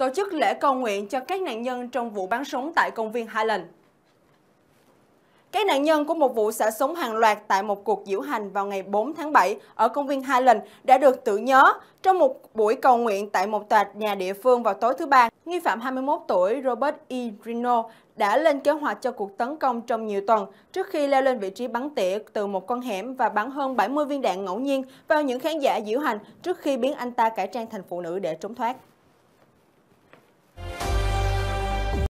tổ chức lễ cầu nguyện cho các nạn nhân trong vụ bắn súng tại công viên Highland. Các nạn nhân của một vụ xả súng hàng loạt tại một cuộc diễu hành vào ngày 4 tháng 7 ở công viên Highland đã được tự nhớ trong một buổi cầu nguyện tại một tòa nhà địa phương vào tối thứ Ba. Nghi phạm 21 tuổi Robert E. Reno đã lên kế hoạch cho cuộc tấn công trong nhiều tuần trước khi leo lên vị trí bắn tỉa từ một con hẻm và bắn hơn 70 viên đạn ngẫu nhiên vào những khán giả diễu hành trước khi biến anh ta cải trang thành phụ nữ để trốn thoát.